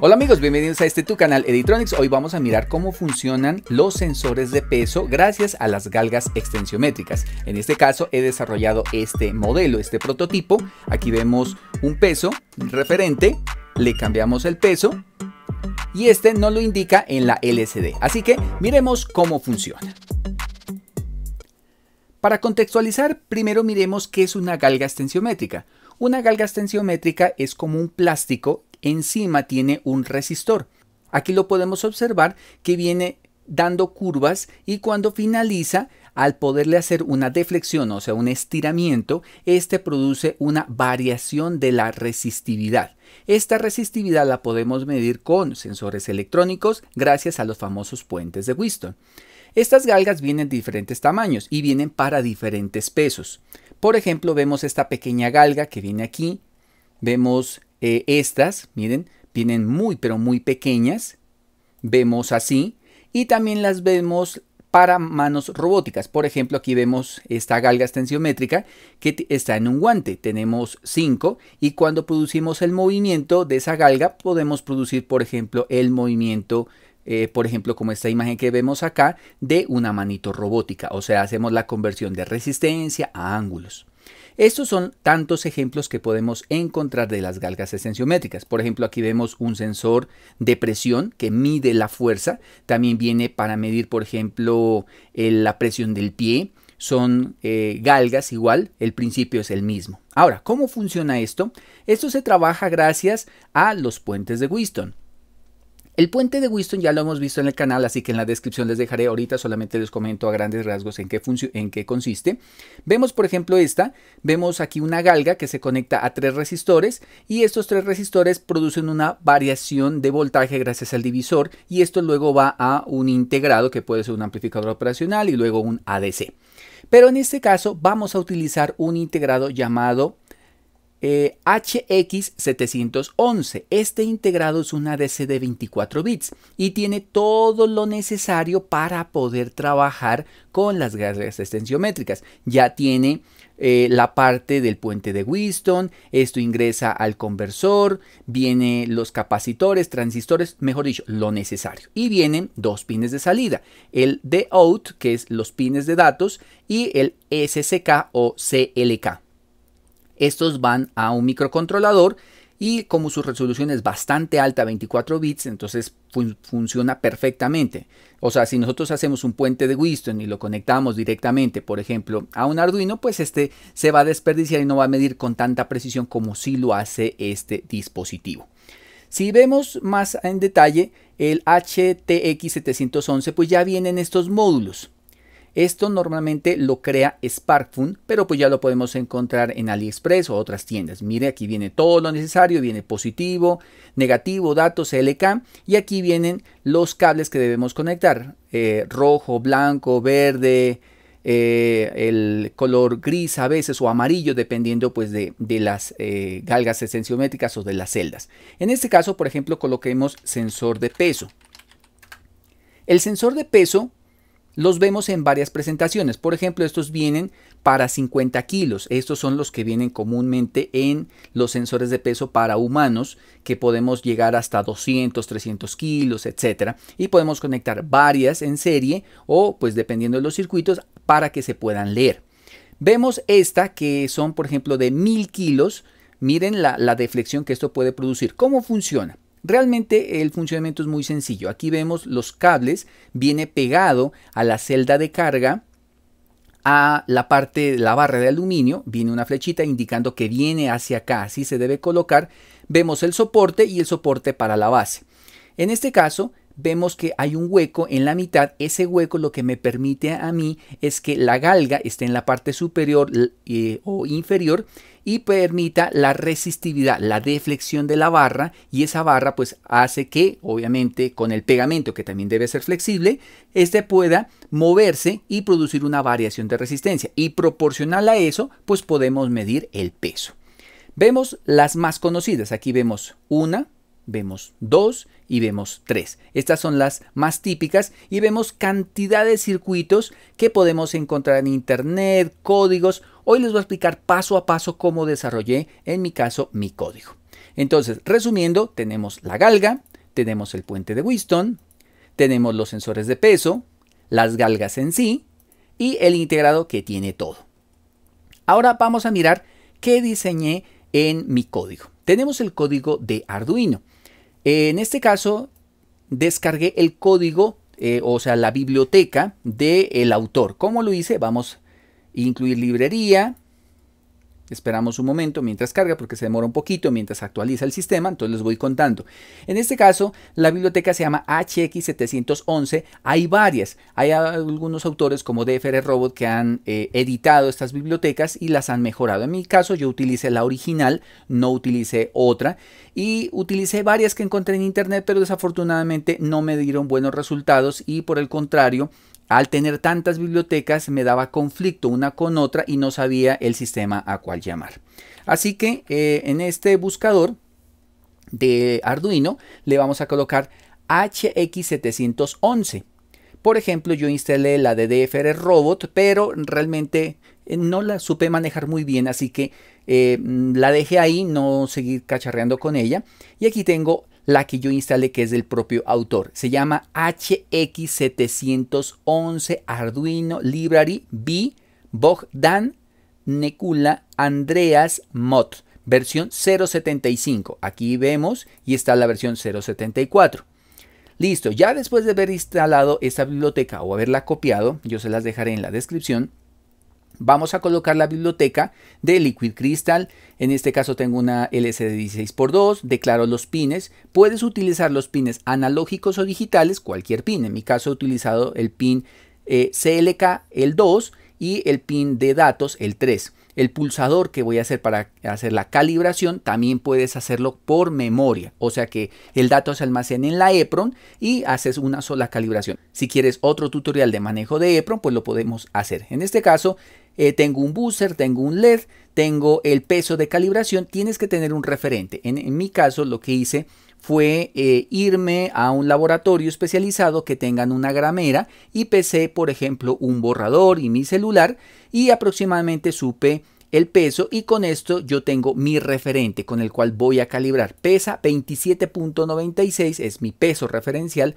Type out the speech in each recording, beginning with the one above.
Hola amigos, bienvenidos a este tu canal Editronics. Hoy vamos a mirar cómo funcionan los sensores de peso gracias a las galgas extensiométricas. En este caso he desarrollado este modelo, este prototipo. Aquí vemos un peso referente, le cambiamos el peso y este no lo indica en la LCD. Así que miremos cómo funciona. Para contextualizar, primero miremos qué es una galga extensiométrica. Una galga extensiométrica es como un plástico, encima tiene un resistor. Aquí lo podemos observar que viene dando curvas y cuando finaliza, al poderle hacer una deflexión, o sea, un estiramiento, este produce una variación de la resistividad. Esta resistividad la podemos medir con sensores electrónicos gracias a los famosos puentes de Winston. Estas galgas vienen de diferentes tamaños y vienen para diferentes pesos. Por ejemplo, vemos esta pequeña galga que viene aquí. Vemos eh, estas, miren, vienen muy pero muy pequeñas. Vemos así. Y también las vemos para manos robóticas. Por ejemplo, aquí vemos esta galga extensiométrica que está en un guante. Tenemos 5 y cuando producimos el movimiento de esa galga podemos producir, por ejemplo, el movimiento eh, por ejemplo, como esta imagen que vemos acá, de una manito robótica. O sea, hacemos la conversión de resistencia a ángulos. Estos son tantos ejemplos que podemos encontrar de las galgas esenciométricas. Por ejemplo, aquí vemos un sensor de presión que mide la fuerza. También viene para medir, por ejemplo, la presión del pie. Son eh, galgas igual, el principio es el mismo. Ahora, ¿cómo funciona esto? Esto se trabaja gracias a los puentes de Winston. El puente de Winston ya lo hemos visto en el canal, así que en la descripción les dejaré ahorita, solamente les comento a grandes rasgos en qué, en qué consiste. Vemos por ejemplo esta, vemos aquí una galga que se conecta a tres resistores y estos tres resistores producen una variación de voltaje gracias al divisor y esto luego va a un integrado que puede ser un amplificador operacional y luego un ADC. Pero en este caso vamos a utilizar un integrado llamado HX711. Eh, este integrado es una DC de 24 bits y tiene todo lo necesario para poder trabajar con las garras extensiométricas. Ya tiene eh, la parte del puente de Winston, esto ingresa al conversor, vienen los capacitores, transistores, mejor dicho, lo necesario. Y vienen dos pines de salida, el de out, que es los pines de datos, y el SSK o CLK. Estos van a un microcontrolador y como su resolución es bastante alta, 24 bits, entonces funciona perfectamente. O sea, si nosotros hacemos un puente de Winston y lo conectamos directamente, por ejemplo, a un Arduino, pues este se va a desperdiciar y no va a medir con tanta precisión como si lo hace este dispositivo. Si vemos más en detalle el HTX711, pues ya vienen estos módulos. Esto normalmente lo crea SparkFun, pero pues ya lo podemos encontrar en AliExpress o otras tiendas. Mire, aquí viene todo lo necesario, viene positivo, negativo, datos, LK y aquí vienen los cables que debemos conectar. Eh, rojo, blanco, verde, eh, el color gris a veces o amarillo dependiendo pues de, las eh, galgas esenciométricas o de las celdas. En este caso, por ejemplo, coloquemos sensor de peso. El sensor de peso los vemos en varias presentaciones. Por ejemplo, estos vienen para 50 kilos. Estos son los que vienen comúnmente en los sensores de peso para humanos, que podemos llegar hasta 200, 300 kilos, etc. Y podemos conectar varias en serie o, pues dependiendo de los circuitos, para que se puedan leer. Vemos esta que son, por ejemplo, de 1000 kilos. Miren la deflexión que esto puede producir. ¿Cómo funciona? Realmente el funcionamiento es muy sencillo. Aquí vemos los cables, viene pegado a la celda de carga a la parte de la barra de aluminio, viene una flechita indicando que viene hacia acá, así se debe colocar. Vemos el soporte y el soporte para la base. En este caso, vemos que hay un hueco en la mitad. Ese hueco lo que me permite a mí es que la galga esté en la parte superior eh, o inferior y permita la resistividad, la deflexión de la barra y esa barra pues hace que obviamente con el pegamento que también debe ser flexible, este pueda moverse y producir una variación de resistencia y proporcional a eso pues podemos medir el peso. Vemos las más conocidas, aquí vemos una, vemos 2 y vemos 3. Estas son las más típicas y vemos cantidad de circuitos que podemos encontrar en internet, códigos. Hoy les voy a explicar paso a paso cómo desarrollé, en mi caso, mi código. Entonces, resumiendo, tenemos la galga, tenemos el puente de Winston, tenemos los sensores de peso, las galgas en sí y el integrado que tiene todo. Ahora vamos a mirar qué diseñé en mi código. Tenemos el código de Arduino en este caso, descargué el código, eh, o sea, la biblioteca del autor. ¿Cómo lo hice? Vamos a incluir librería, Esperamos un momento mientras carga porque se demora un poquito mientras actualiza el sistema, entonces les voy contando. En este caso, la biblioteca se llama HX711. Hay varias, hay algunos autores como DFR Robot que han eh, editado estas bibliotecas y las han mejorado. En mi caso, yo utilicé la original, no utilicé otra y utilicé varias que encontré en internet, pero desafortunadamente no me dieron buenos resultados y por el contrario, al tener tantas bibliotecas me daba conflicto una con otra y no sabía el sistema a cuál llamar. Así que eh, en este buscador de Arduino le vamos a colocar HX711. Por ejemplo, yo instalé la de Robot, pero realmente eh, no la supe manejar muy bien, así que eh, la dejé ahí, no seguir cacharreando con ella. Y aquí tengo la que yo instalé que es del propio autor. Se llama HX711 Arduino Library B Bogdan Necula Andreas Mott, versión 0.75. Aquí vemos y está la versión 0.74. Listo, ya después de haber instalado esta biblioteca o haberla copiado, yo se las dejaré en la descripción, Vamos a colocar la biblioteca de Liquid Crystal. En este caso tengo una LCD 16x2. Declaro los pines. Puedes utilizar los pines analógicos o digitales, cualquier pin. En mi caso he utilizado el pin eh, CLK, el 2, y el pin de datos, el 3. El pulsador que voy a hacer para hacer la calibración también puedes hacerlo por memoria, o sea que el dato se almacena en la EPRON y haces una sola calibración. Si quieres otro tutorial de manejo de EEPROM, pues lo podemos hacer. En este caso, eh, tengo un buzzer, tengo un LED, tengo el peso de calibración, tienes que tener un referente. en mi caso, lo que hice fue eh, irme a un laboratorio especializado que tengan una gramera y pesé, por ejemplo, un borrador y mi celular y aproximadamente supe el peso y con esto yo tengo mi referente con el cual voy a calibrar. Pesa 27.96, es mi peso referencial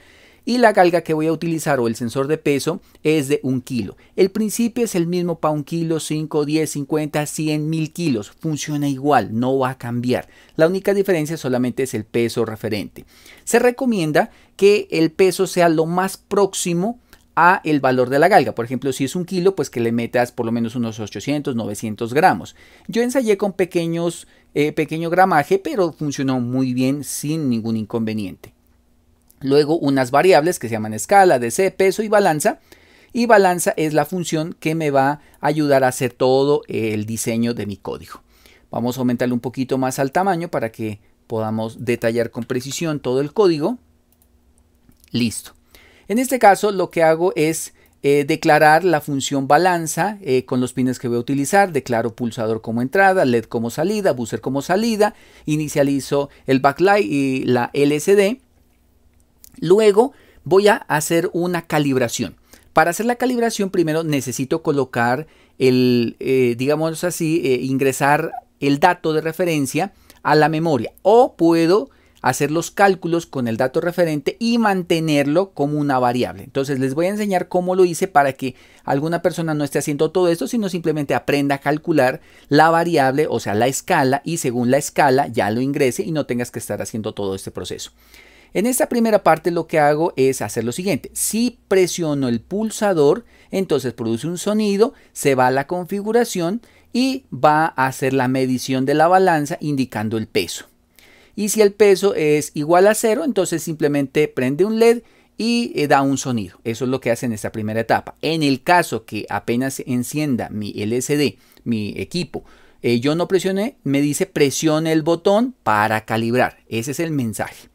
y la galga que voy a utilizar o el sensor de peso es de un kilo. El principio es el mismo para un kilo, 5, 10, 50, 100, mil kilos. Funciona igual, no va a cambiar. La única diferencia solamente es el peso referente. Se recomienda que el peso sea lo más próximo a el valor de la galga. Por ejemplo, si es un kilo, pues que le metas por lo menos unos 800, 900 gramos. Yo ensayé con pequeños, eh, pequeño gramaje, pero funcionó muy bien sin ningún inconveniente. Luego unas variables que se llaman escala, DC, peso y balanza. Y balanza es la función que me va a ayudar a hacer todo el diseño de mi código. Vamos a aumentarle un poquito más al tamaño para que podamos detallar con precisión todo el código. Listo. En este caso lo que hago es eh, declarar la función balanza eh, con los pines que voy a utilizar. Declaro pulsador como entrada, LED como salida, buzzer como salida. Inicializo el backlight y la LCD Luego voy a hacer una calibración. Para hacer la calibración primero necesito colocar el, eh, digamos así, eh, ingresar el dato de referencia a la memoria o puedo hacer los cálculos con el dato referente y mantenerlo como una variable. Entonces les voy a enseñar cómo lo hice para que alguna persona no esté haciendo todo esto, sino simplemente aprenda a calcular la variable, o sea, la escala, y según la escala ya lo ingrese y no tengas que estar haciendo todo este proceso. En esta primera parte lo que hago es hacer lo siguiente. Si presiono el pulsador, entonces produce un sonido, se va a la configuración y va a hacer la medición de la balanza indicando el peso. Y si el peso es igual a cero, entonces simplemente prende un LED y eh, da un sonido. Eso es lo que hace en esta primera etapa. En el caso que apenas encienda mi LCD, mi equipo, eh, yo no presioné, me dice presione el botón para calibrar. Ese es el mensaje.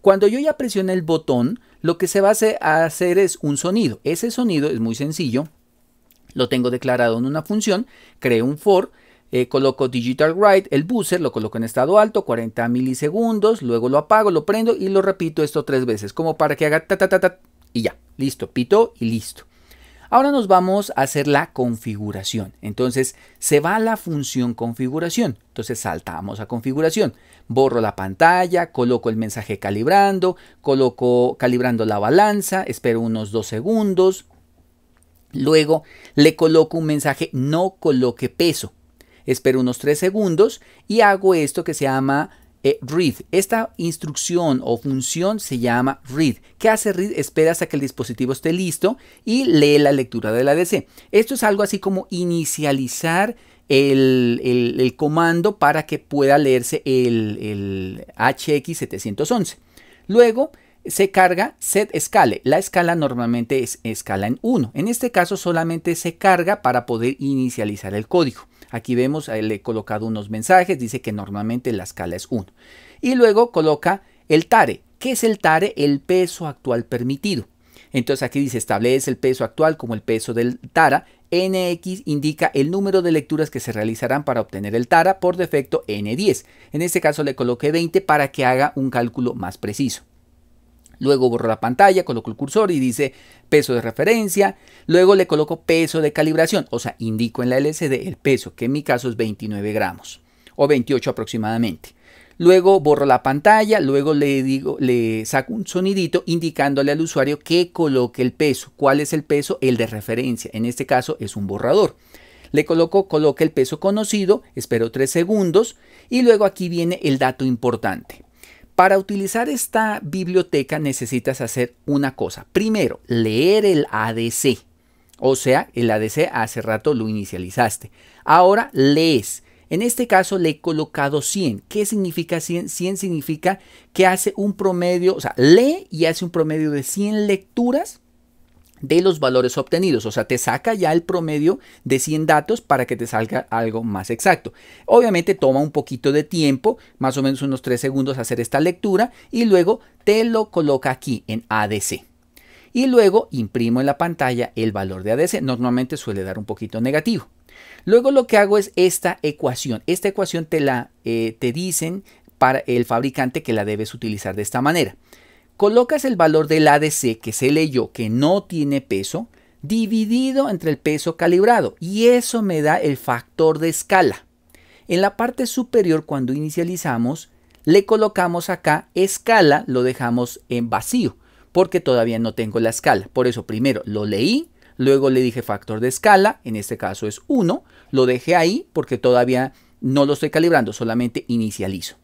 Cuando yo ya presione el botón, lo que se va a hacer es un sonido. Ese sonido es muy sencillo. Lo tengo declarado en una función, creo un for, eh, coloco digital write, el buzzer lo coloco en estado alto, 40 milisegundos, luego lo apago, lo prendo y lo repito esto tres veces, como para que haga ta ta ta ta y ya, listo, pito y listo. Ahora nos vamos a hacer la configuración. Entonces se va a la función configuración. Entonces saltamos a configuración borro la pantalla, coloco el mensaje calibrando, coloco calibrando la balanza, espero unos dos segundos, luego le coloco un mensaje no coloque peso, espero unos tres segundos y hago esto que se llama eh, read. Esta instrucción o función se llama read. ¿Qué hace read? Espera hasta que el dispositivo esté listo y lee la lectura de la DC. Esto es algo así como inicializar el, comando para que pueda leerse el, HX711. Luego se carga set scale. La escala normalmente es escala en 1. En este caso solamente se carga para poder inicializar el código. Aquí vemos, eh, le he colocado unos mensajes, dice que normalmente la escala es 1. Y luego coloca el tare. ¿Qué es el tare? El peso actual permitido. Entonces aquí dice establece el peso actual como el peso del tara NX indica el número de lecturas que se realizarán para obtener el TARA, por defecto N10. En este caso le coloqué 20 para que haga un cálculo más preciso. Luego borro la pantalla, coloco el cursor y dice peso de referencia. Luego le coloco peso de calibración, o sea, indico en la LCD el peso, que en mi caso es 29 gramos o 28 aproximadamente. Luego borro la pantalla, luego le, digo, le saco un sonidito indicándole al usuario que coloque el peso. ¿Cuál es el peso? El de referencia. En este caso es un borrador. Le coloco, coloque el peso conocido, espero tres segundos y luego aquí viene el dato importante. Para utilizar esta biblioteca necesitas hacer una cosa. Primero, leer el ADC. O sea, el ADC hace rato lo inicializaste. Ahora lees en este caso le he colocado 100. ¿Qué significa 100? 100 significa que hace un promedio, o sea, lee y hace un promedio de 100 lecturas de los valores obtenidos. O sea, te saca ya el promedio de 100 datos para que te salga algo más exacto. Obviamente toma un poquito de tiempo, más o menos unos 3 segundos hacer esta lectura y luego te lo coloca aquí en ADC. Y luego imprimo en la pantalla el valor de ADC. Normalmente suele dar un poquito negativo. Luego lo que hago es esta ecuación. Esta ecuación te la eh, te dicen para el fabricante que la debes utilizar de esta manera. Colocas el valor del ADC que se leyó que no tiene peso dividido entre el peso calibrado y eso me da el factor de escala. En la parte superior cuando inicializamos le colocamos acá escala, lo dejamos en vacío porque todavía no tengo la escala. Por eso primero lo leí, luego le dije factor de escala, en este caso es 1, lo dejé ahí porque todavía no lo estoy calibrando, solamente inicializo.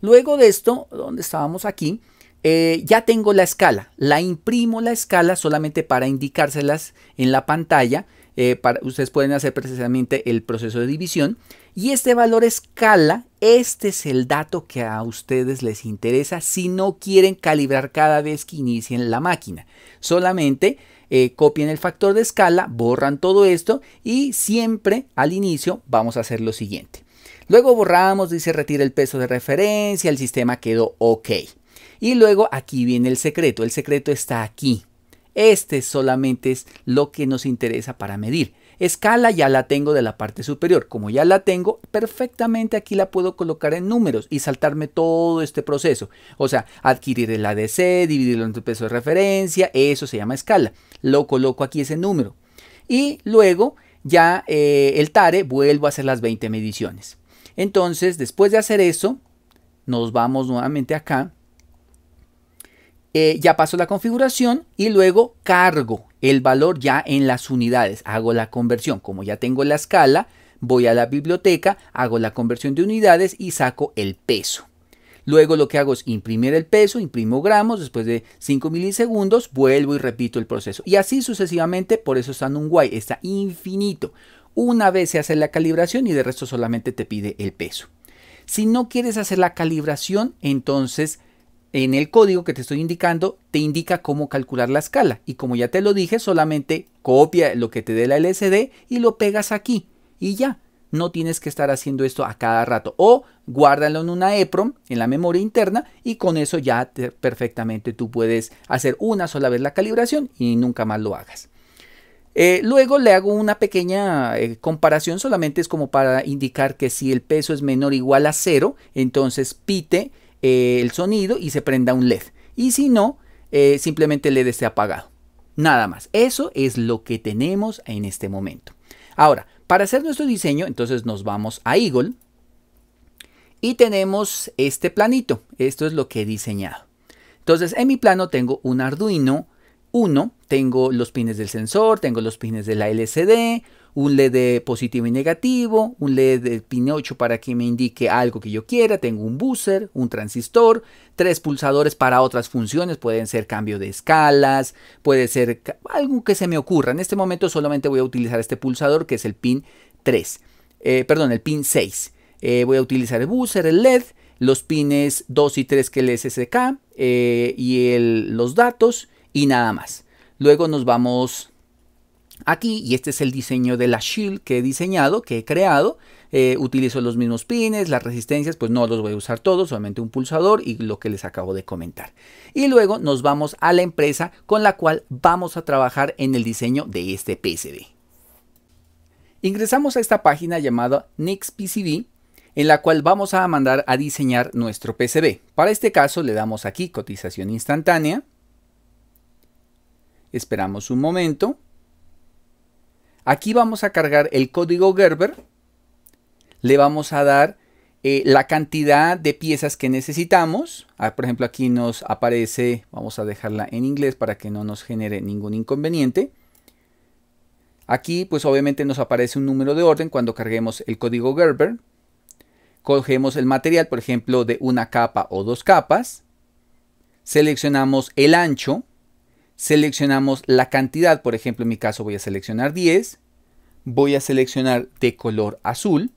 Luego de esto, donde estábamos aquí, eh, ya tengo la escala, la imprimo la escala solamente para indicárselas en la pantalla, eh, para, ustedes pueden hacer precisamente el proceso de división. Y este valor escala, este es el dato que a ustedes les interesa si no quieren calibrar cada vez que inicien la máquina. Solamente eh, copien el factor de escala, borran todo esto y siempre al inicio vamos a hacer lo siguiente. Luego borramos, dice retira el peso de referencia, el sistema quedó ok. Y luego aquí viene el secreto, el secreto está aquí. Este solamente es lo que nos interesa para medir. Escala ya la tengo de la parte superior. Como ya la tengo, perfectamente aquí la puedo colocar en números y saltarme todo este proceso. O sea, adquirir el ADC, dividirlo entre peso de referencia, eso se llama escala. Lo coloco aquí ese número. Y luego ya eh, el TARE vuelvo a hacer las 20 mediciones. Entonces, después de hacer eso, nos vamos nuevamente acá. Eh, ya paso la configuración y luego cargo el valor ya en las unidades. Hago la conversión. Como ya tengo la escala, voy a la biblioteca, hago la conversión de unidades y saco el peso. Luego lo que hago es imprimir el peso, imprimo gramos, después de 5 milisegundos vuelvo y repito el proceso. Y así sucesivamente, por eso está en un guay, está infinito. Una vez se hace la calibración y de resto solamente te pide el peso. Si no quieres hacer la calibración, entonces en el código que te estoy indicando te indica cómo calcular la escala. Y como ya te lo dije, solamente copia lo que te dé la LCD y lo pegas aquí. Y ya, no tienes que estar haciendo esto a cada rato. O guárdalo en una EPROM, en la memoria interna, y con eso ya perfectamente tú puedes hacer una sola vez la calibración y nunca más lo hagas. Eh, luego le hago una pequeña eh, comparación, solamente es como para indicar que si el peso es menor o igual a cero, entonces pite eh, el sonido y se prenda un LED. Y si no, eh, simplemente el LED esté apagado. Nada más. Eso es lo que tenemos en este momento. Ahora, para hacer nuestro diseño, entonces nos vamos a Eagle. Y tenemos este planito. Esto es lo que he diseñado. Entonces, en mi plano tengo un Arduino 1. Tengo los pines del sensor, tengo los pines de la LCD, un LED positivo y negativo, un LED de pin 8 para que me indique algo que yo quiera, tengo un buzzer, un transistor, tres pulsadores para otras funciones, pueden ser cambio de escalas, puede ser algo que se me ocurra. En este momento solamente voy a utilizar este pulsador que es el pin 3, eh, perdón, el pin 6. Eh, voy a utilizar el buzzer, el LED, los pines 2 y 3 que el SSK eh, y los datos y nada más. Luego nos vamos aquí, y este es el diseño de la shield que he diseñado, que he creado, eh, utilizo los mismos pines, las resistencias, pues no los voy a usar todos, solamente un pulsador y lo que les acabo de comentar. Y luego nos vamos a la empresa con la cual vamos a trabajar en el diseño de este PCB. Ingresamos a esta página llamada NixPCB en la cual vamos a mandar a diseñar nuestro PCB. Para este caso le damos aquí cotización instantánea. Esperamos un momento. Aquí vamos a cargar el código Gerber, le vamos a dar eh, la cantidad de piezas que necesitamos. Ah, por ejemplo, aquí nos aparece, vamos a dejarla en inglés para que no nos genere ningún inconveniente. Aquí, pues obviamente nos aparece un número de orden cuando carguemos el código Gerber. Cogemos el material, por ejemplo, de una capa o dos capas. Seleccionamos el ancho seleccionamos la cantidad, por ejemplo en mi caso voy a seleccionar 10, voy a seleccionar de color azul,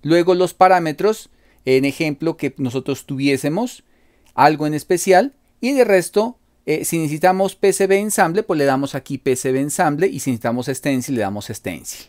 luego los parámetros, en ejemplo que nosotros tuviésemos algo en especial y de resto eh, si necesitamos PCB ensamble pues le damos aquí PCB ensamble y si necesitamos stencil le damos stencil.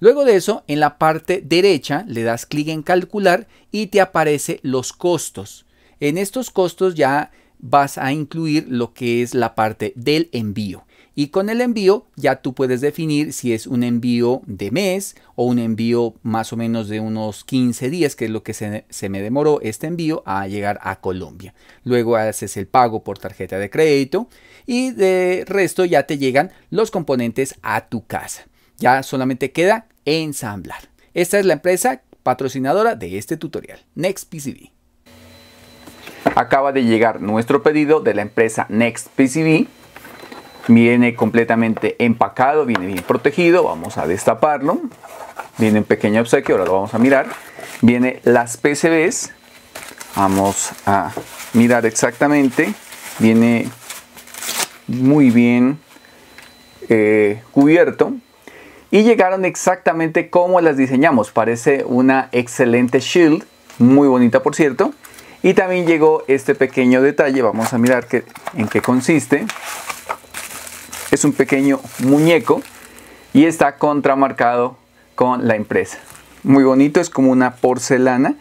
Luego de eso en la parte derecha le das clic en calcular y te aparece los costos. En estos costos ya vas a incluir lo que es la parte del envío. Y con el envío ya tú puedes definir si es un envío de mes o un envío más o menos de unos 15 días, que es lo que se, me demoró este envío a llegar a Colombia. Luego haces el pago por tarjeta de crédito y de resto ya te llegan los componentes a tu casa. Ya solamente queda ensamblar. Esta es la empresa patrocinadora de este tutorial, NextPCB acaba de llegar nuestro pedido de la empresa Next PCB. Viene completamente empacado, viene bien protegido. Vamos a destaparlo. Viene un pequeño obsequio, ahora lo vamos a mirar. Viene las PCBs. Vamos a mirar exactamente. Viene muy bien eh, cubierto y llegaron exactamente como las diseñamos. Parece una excelente shield, muy bonita por cierto. Y también llegó este pequeño detalle, vamos a mirar que, en qué consiste. Es un pequeño muñeco y está contramarcado con la empresa. Muy bonito, es como una porcelana.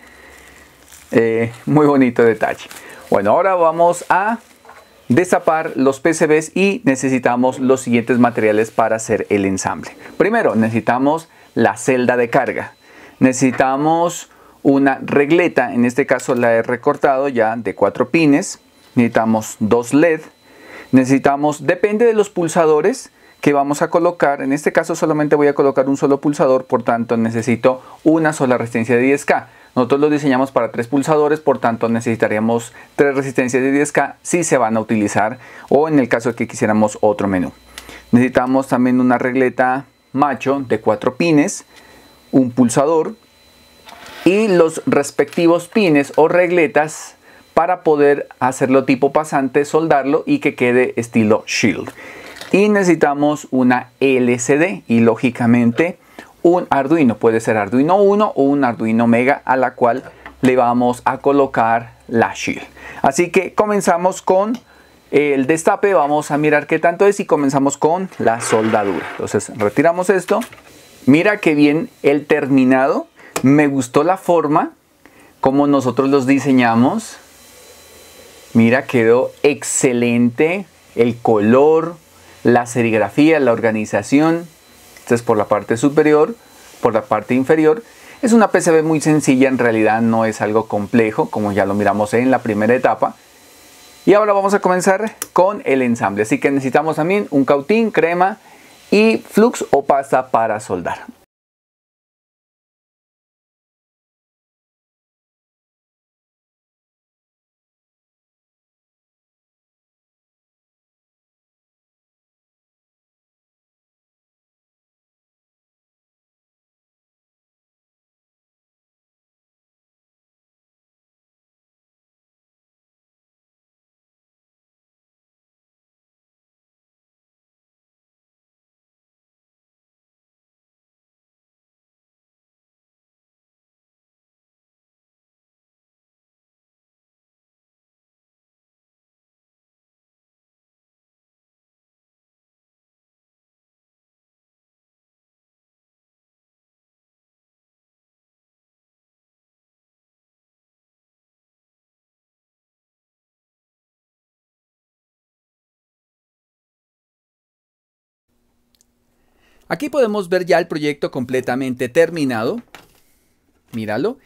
Eh, muy bonito detalle. Bueno, ahora vamos a destapar los PCBs y necesitamos los siguientes materiales para hacer el ensamble. Primero, necesitamos la celda de carga. Necesitamos una regleta, en este caso la he recortado ya de cuatro pines, necesitamos dos LED, necesitamos, depende de los pulsadores que vamos a colocar, en este caso solamente voy a colocar un solo pulsador, por tanto necesito una sola resistencia de 10K. Nosotros lo diseñamos para tres pulsadores, por tanto necesitaríamos tres resistencias de 10K si se van a utilizar o en el caso de que quisiéramos otro menú. Necesitamos también una regleta macho de cuatro pines, un pulsador, y los respectivos pines o regletas para poder hacerlo tipo pasante, soldarlo y que quede estilo shield. Y necesitamos una LCD y lógicamente un Arduino, puede ser Arduino 1 o un Arduino Mega a la cual le vamos a colocar la shield. Así que comenzamos con el destape, vamos a mirar qué tanto es y comenzamos con la soldadura. Entonces retiramos esto, mira qué bien el terminado me gustó la forma como nosotros los diseñamos. Mira, quedó excelente el color, la serigrafía, la organización. Esto es por la parte superior, por la parte inferior. Es una PCB muy sencilla, en realidad no es algo complejo, como ya lo miramos en la primera etapa. Y ahora vamos a comenzar con el ensamble. Así que necesitamos también un cautín, crema y flux o pasta para soldar. Aquí podemos ver ya el proyecto completamente terminado. Míralo.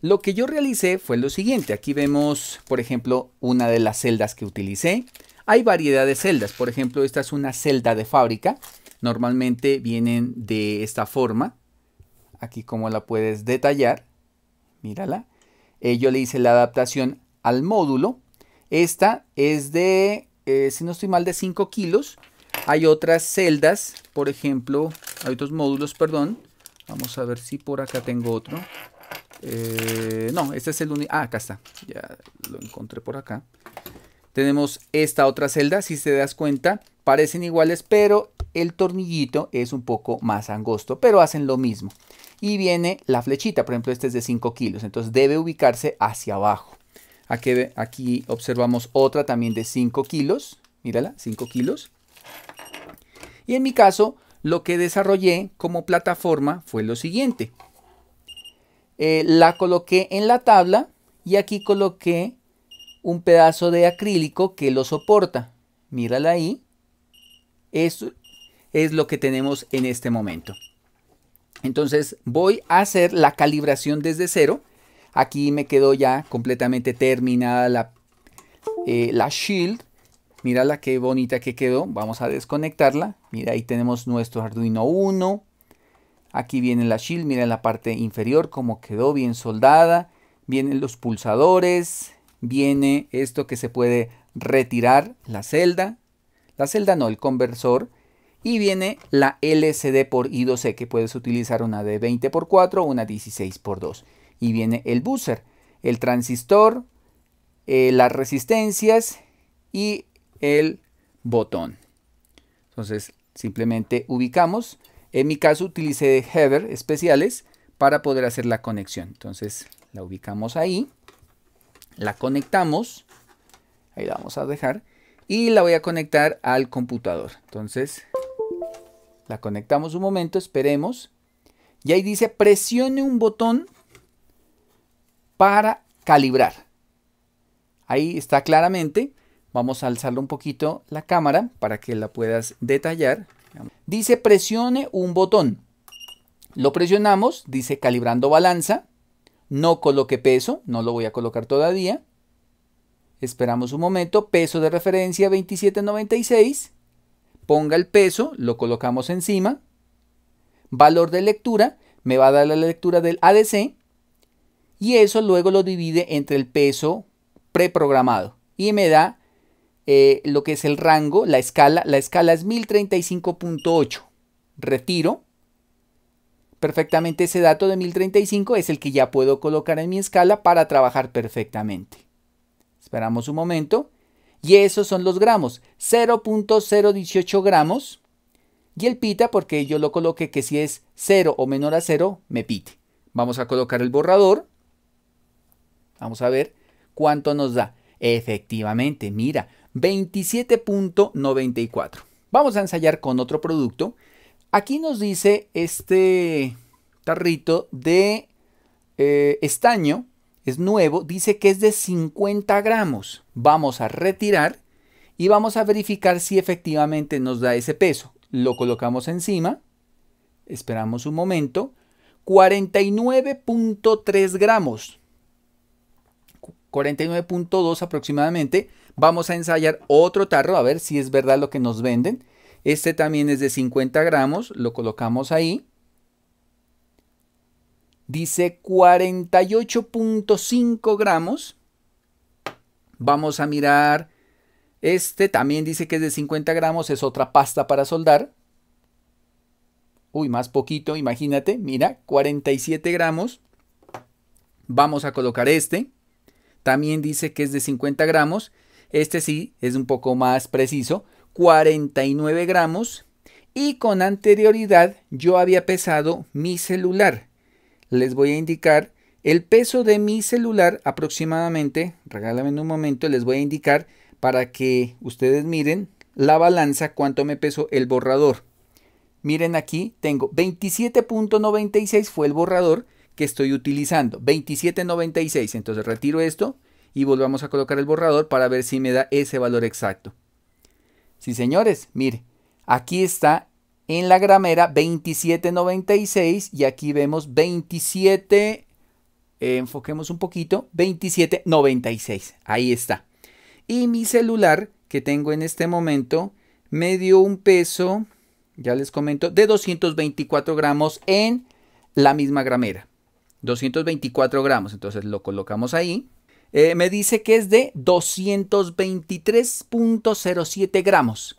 Lo que yo realicé fue lo siguiente. Aquí vemos, por ejemplo, una de las celdas que utilicé. Hay variedad de celdas. Por ejemplo, esta es una celda de fábrica. Normalmente vienen de esta forma. Aquí como la puedes detallar. Mírala. Eh, yo le hice la adaptación al módulo. Esta es de, eh, si no estoy mal, de 5 kilos. Hay otras celdas, por ejemplo, hay otros módulos, perdón. Vamos a ver si por acá tengo otro. Eh, no, este es el único. Ah, acá está. Ya lo encontré por acá. Tenemos esta otra celda. Si te das cuenta, parecen iguales, pero el tornillito es un poco más angosto, pero hacen lo mismo. Y viene la flechita, por ejemplo, este es de 5 kilos, entonces debe ubicarse hacia abajo. Aquí, aquí observamos otra también de 5 kilos, mírala, 5 kilos. Y en mi caso, lo que desarrollé como plataforma fue lo siguiente. Eh, la coloqué en la tabla y aquí coloqué un pedazo de acrílico que lo soporta. Mírala ahí. Esto es lo que tenemos en este momento. Entonces voy a hacer la calibración desde cero. Aquí me quedó ya completamente terminada la, eh, la shield Mírala qué bonita que quedó. Vamos a desconectarla. Mira, ahí tenemos nuestro Arduino 1. Aquí viene la shield. Mira en la parte inferior cómo quedó bien soldada. Vienen los pulsadores. Viene esto que se puede retirar. La celda. La celda no, el conversor. Y viene la LCD por I2C e, que puedes utilizar una de 20x4 o una 16x2. Y viene el buzzer, el transistor, eh, las resistencias y el botón. Entonces simplemente ubicamos. En mi caso utilicé header especiales para poder hacer la conexión. Entonces la ubicamos ahí, la conectamos, ahí la vamos a dejar y la voy a conectar al computador. Entonces la conectamos un momento, esperemos. Y ahí dice presione un botón para calibrar. Ahí está claramente. Vamos a alzarlo un poquito la cámara para que la puedas detallar. Dice presione un botón. Lo presionamos, dice calibrando balanza. No coloque peso, no lo voy a colocar todavía. Esperamos un momento, peso de referencia 2796. Ponga el peso, lo colocamos encima. Valor de lectura, me va a dar la lectura del ADC. Y eso luego lo divide entre el peso preprogramado. Y me da eh, lo que es el rango, la escala. La escala es 1035.8. Retiro. Perfectamente ese dato de 1035 es el que ya puedo colocar en mi escala para trabajar perfectamente. Esperamos un momento. Y esos son los gramos. 0.018 gramos. Y el pita, porque yo lo coloqué que si es 0 o menor a 0, me pite. Vamos a colocar el borrador. Vamos a ver cuánto nos da. Efectivamente, mira, 27.94. Vamos a ensayar con otro producto. Aquí nos dice este tarrito de eh, estaño, es nuevo, dice que es de 50 gramos. Vamos a retirar y vamos a verificar si efectivamente nos da ese peso. Lo colocamos encima, esperamos un momento, 49.3 gramos, 49.2 aproximadamente Vamos a ensayar otro tarro, a ver si es verdad lo que nos venden. Este también es de 50 gramos, lo colocamos ahí. Dice 48.5 gramos. Vamos a mirar. Este también dice que es de 50 gramos, es otra pasta para soldar. Uy, más poquito, imagínate, mira, 47 gramos. Vamos a colocar este. También dice que es de 50 gramos este sí es un poco más preciso, 49 gramos. Y con anterioridad yo había pesado mi celular. Les voy a indicar el peso de mi celular aproximadamente. Regálame en un momento, les voy a indicar para que ustedes miren la balanza cuánto me pesó el borrador. Miren aquí, tengo 27.96 fue el borrador que estoy utilizando. 27.96. Entonces retiro esto y volvamos a colocar el borrador para ver si me da ese valor exacto. Sí, señores, mire, aquí está en la gramera 2796 y aquí vemos 27, eh, enfoquemos un poquito, 2796, ahí está. Y mi celular que tengo en este momento me dio un peso, ya les comento, de 224 gramos en la misma gramera. 224 gramos, entonces lo colocamos ahí. Eh, me dice que es de 223.07 gramos.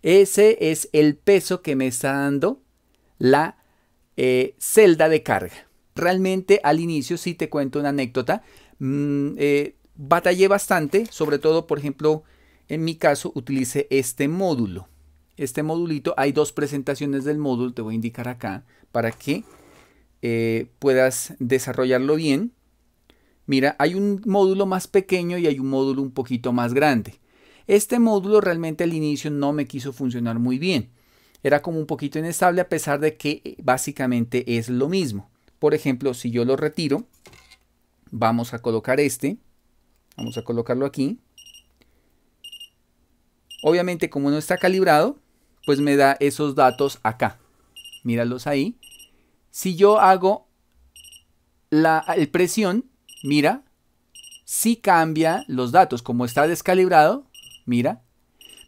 Ese es el peso que me está dando la eh, celda de carga. Realmente al inicio, si sí te cuento una anécdota, mm, eh, batallé bastante, sobre todo, por ejemplo, en mi caso, utilicé este módulo. Este modulito, hay dos presentaciones del módulo, te voy a indicar acá, para que puedas desarrollarlo bien. Mira, hay un módulo más pequeño y hay un módulo un poquito más grande. Este módulo realmente al inicio no me quiso funcionar muy bien. Era como un poquito inestable a pesar de que eh, básicamente es lo mismo. Por ejemplo, si yo lo retiro, vamos a colocar este. Vamos a colocarlo aquí. Obviamente como no está calibrado, pues me da esos datos acá. Míralos ahí. Si yo hago la presión, mira, si cambia los datos, como está descalibrado, mira.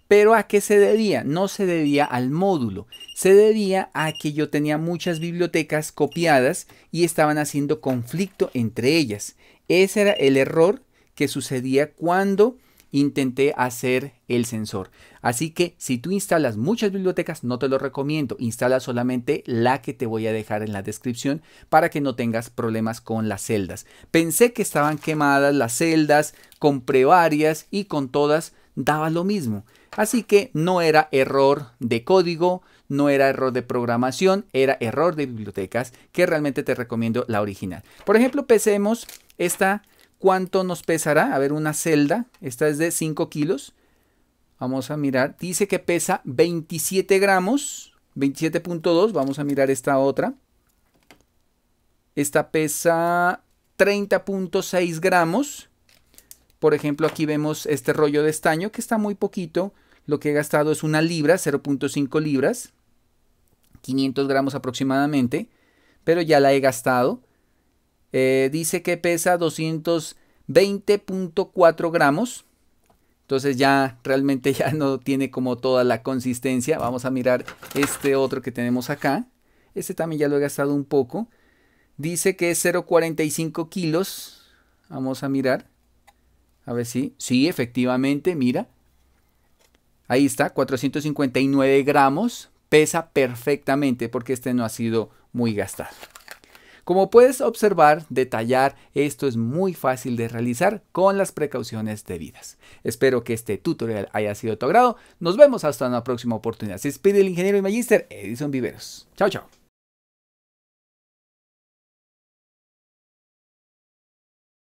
Pero ¿a qué se debía? No se debía al módulo, se debía a que yo tenía muchas bibliotecas copiadas y estaban haciendo conflicto entre ellas. Ese era el error que sucedía cuando intenté hacer el sensor. Así que si tú instalas muchas bibliotecas, no te lo recomiendo. Instala solamente la que te voy a dejar en la descripción para que no tengas problemas con las celdas. Pensé que estaban quemadas las celdas, compré varias y con todas daba lo mismo. Así que no era error de código, no era error de programación, era error de bibliotecas que realmente te recomiendo la original. Por ejemplo, pensemos esta ¿Cuánto nos pesará? A ver, una celda. Esta es de 5 kilos. Vamos a mirar. Dice que pesa 27 gramos. 27.2. Vamos a mirar esta otra. Esta pesa 30.6 gramos. Por ejemplo, aquí vemos este rollo de estaño que está muy poquito. Lo que he gastado es una libra, 0.5 libras. 500 gramos aproximadamente. Pero ya la he gastado. Eh, dice que pesa 220.4 gramos. Entonces ya realmente ya no tiene como toda la consistencia. Vamos a mirar este otro que tenemos acá. Este también ya lo he gastado un poco. Dice que es 0,45 kilos. Vamos a mirar. A ver si. Sí, efectivamente, mira. Ahí está, 459 gramos. Pesa perfectamente porque este no ha sido muy gastado. Como puedes observar, detallar, esto es muy fácil de realizar con las precauciones debidas. Espero que este tutorial haya sido de tu agrado. Nos vemos hasta una próxima oportunidad. Se despide el ingeniero y magíster Edison Viveros. Chao, chao.